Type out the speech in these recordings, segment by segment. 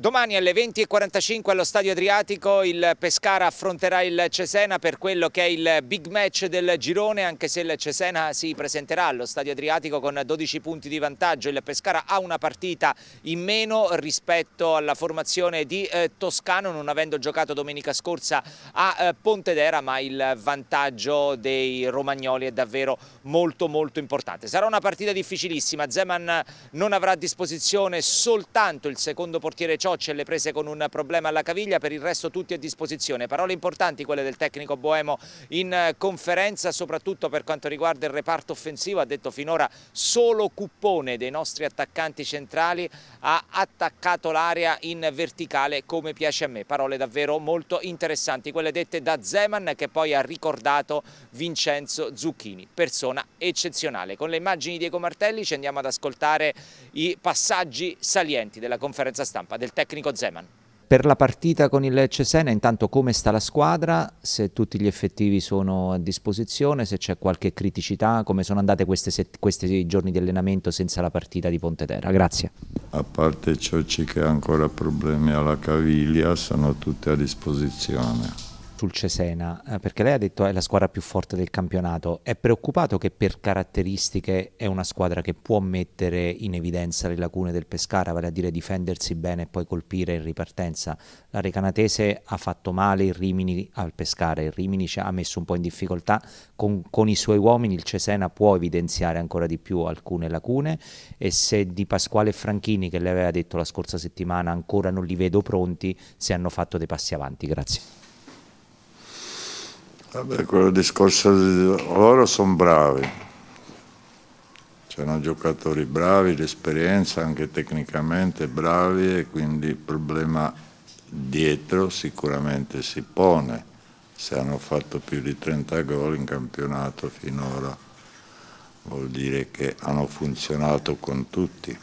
Domani alle 20.45 allo Stadio Adriatico il Pescara affronterà il Cesena per quello che è il big match del girone anche se il Cesena si presenterà allo Stadio Adriatico con 12 punti di vantaggio. Il Pescara ha una partita in meno rispetto alla formazione di eh, Toscano non avendo giocato domenica scorsa a eh, Pontedera ma il vantaggio dei romagnoli è davvero molto molto importante. Sarà una partita difficilissima, Zeman non avrà a disposizione soltanto il secondo portiere Cioccolato, Socce le prese con un problema alla caviglia, per il resto tutti a disposizione. Parole importanti quelle del tecnico Boemo in conferenza, soprattutto per quanto riguarda il reparto offensivo, ha detto finora solo Cuppone dei nostri attaccanti centrali ha attaccato l'area in verticale come piace a me. Parole davvero molto interessanti, quelle dette da Zeman che poi ha ricordato Vincenzo Zucchini, persona eccezionale. Con le immagini di Diego Martelli ci andiamo ad ascoltare i passaggi salienti della conferenza stampa del tecnico Zeman. Per la partita con il Cesena intanto come sta la squadra, se tutti gli effettivi sono a disposizione, se c'è qualche criticità, come sono andate questi giorni di allenamento senza la partita di Pontedera? Grazie. A parte ciò che ha ancora problemi alla caviglia, sono tutti a disposizione sul Cesena, eh, perché lei ha detto che è la squadra più forte del campionato. È preoccupato che per caratteristiche è una squadra che può mettere in evidenza le lacune del Pescara, vale a dire difendersi bene e poi colpire in ripartenza. La Recanatese ha fatto male il Rimini al Pescara, il Rimini ci ha messo un po' in difficoltà, con, con i suoi uomini il Cesena può evidenziare ancora di più alcune lacune e se di Pasquale Franchini, che le aveva detto la scorsa settimana, ancora non li vedo pronti, se hanno fatto dei passi avanti. Grazie. Vabbè, quello discorso di... loro sono bravi, sono giocatori bravi, l'esperienza anche tecnicamente bravi e quindi il problema dietro sicuramente si pone se hanno fatto più di 30 gol in campionato finora vuol dire che hanno funzionato con tutti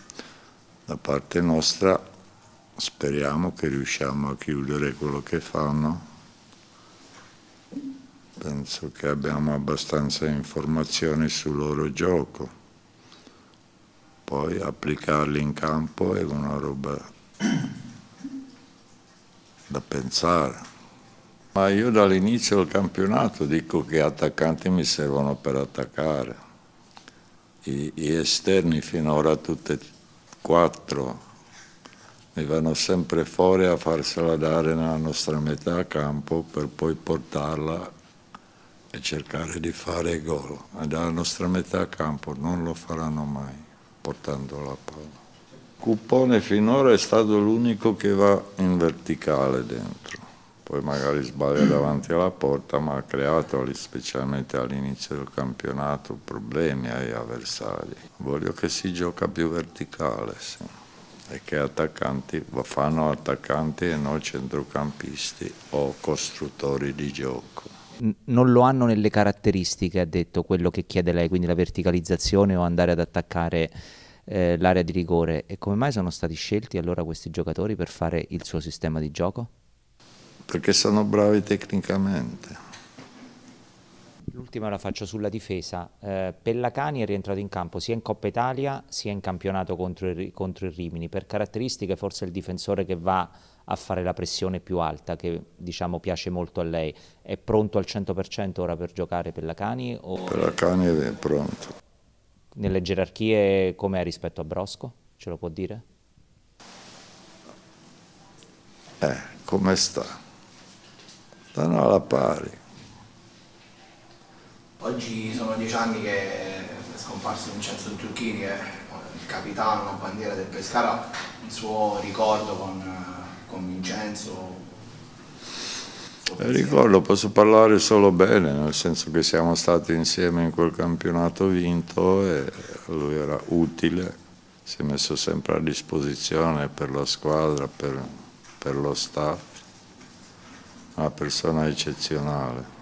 da parte nostra speriamo che riusciamo a chiudere quello che fanno penso che abbiamo abbastanza informazioni sul loro gioco, poi applicarli in campo è una roba da pensare. Ma io dall'inizio del campionato dico che attaccanti mi servono per attaccare. gli esterni finora tutti e quattro mi vanno sempre fuori a farsela dare nella nostra metà campo per poi portarla e cercare di fare gol. Ma dalla nostra metà campo non lo faranno mai portando la palla. Cupone finora è stato l'unico che va in verticale dentro, poi magari sbaglia davanti alla porta, ma ha creato specialmente all'inizio del campionato problemi agli avversari. Voglio che si gioca più verticale. Sì e che attaccanti fanno attaccanti e non centrocampisti o costruttori di gioco non lo hanno nelle caratteristiche, ha detto quello che chiede lei, quindi la verticalizzazione o andare ad attaccare eh, l'area di rigore. E come mai sono stati scelti allora questi giocatori per fare il suo sistema di gioco? Perché sono bravi tecnicamente L'ultima la faccio sulla difesa. Eh, Pellacani è rientrato in campo sia in Coppa Italia sia in campionato contro il, contro il Rimini. Per caratteristiche forse è il difensore che va a fare la pressione più alta, che diciamo piace molto a lei. È pronto al 100% ora per giocare Pellacani? O... Pellacani è pronto. Nelle gerarchie com'è rispetto a Brosco? Ce lo può dire? Eh, come sta? Stanno alla pari. Oggi sono dieci anni che è scomparso Vincenzo Zucchini, che è il capitano, la bandiera del Pescara, il suo ricordo con, con Vincenzo. Il eh, ricordo posso parlare solo bene, nel senso che siamo stati insieme in quel campionato vinto e lui era utile, si è messo sempre a disposizione per la squadra, per, per lo staff, una persona eccezionale.